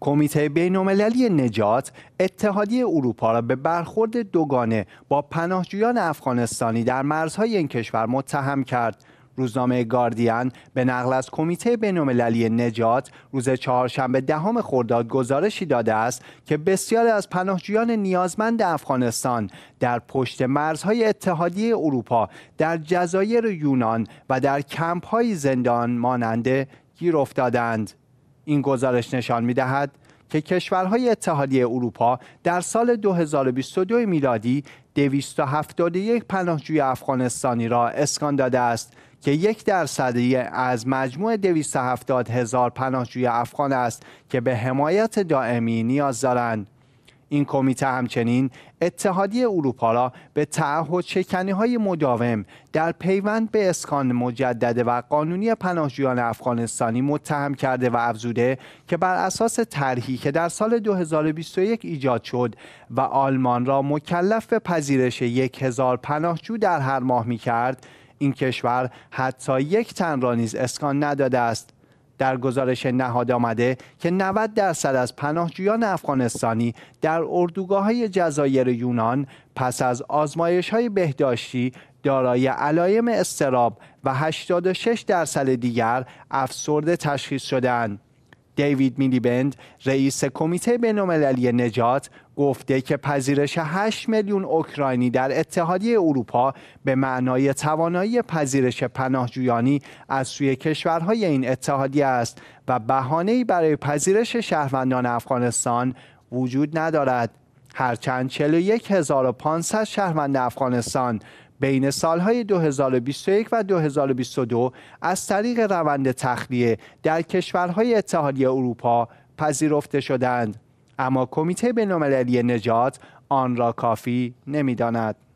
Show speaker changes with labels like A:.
A: کمیته بینالمللی نجات اتحادیه اروپا را به برخورد دوگانه با پناهجویان افغانستانی در مرزهای این کشور متهم کرد روزنامه گاردین به نقل از کمیته بینالمللی نجات روز چهارشنبه دهم خرداد گزارشی داده است که بسیاری از پناهجویان نیازمند افغانستان در پشت مرزهای اتحادیه اروپا در جزایر یونان و در کمپ‌های زندان ماننده گیر افتادند این گزارش نشان می دهد که کشورهای اتحادیه اروپا در سال 2022 میلادی 271 پناهجوی افغانستانی را اسکان داده است که یک درصدی از مجموع 270 هزار پناهجوی افغان است که به حمایت دائمی نیاز دارند. این کمیته همچنین اتحادیه اروپا را به تعهد شکنی های مداوم در پیوند به اسکان مجدده و قانونی پناهجویان افغانستانی متهم کرده و افزوده که بر اساس طرحی که در سال 2021 ایجاد شد و آلمان را مکلف به پذیرش یک هزار پناهجو در هر ماه می کرد این کشور حتی یک تن را نیز اسکان نداده است در گزارش نهاد آمده که 90 درصد از پناهجویان افغانستانی در اردوگاه های جزایر یونان پس از آزمایش های بهداشتی دارای علایم استراب و 86 درصد دیگر افسرده تشخیص شدند. دیوید میلیبند رئیس کمیته بینالمللی نجات گفته که پذیرش 8 میلیون اوکراینی در اتحادیه اروپا به معنای توانایی پذیرش پناهجویانی از سوی کشورهای این اتحادیه است و بهانه‌ای برای پذیرش شهروندان افغانستان وجود ندارد هرچند 41500 شهروند افغانستان بین سالهای 2021 و 2022 از طریق روند تخلیه در کشورهای اتحادیه اروپا پذیرفته شدند اما کمیته بینالمللی نجات آن را کافی نمی‌داند.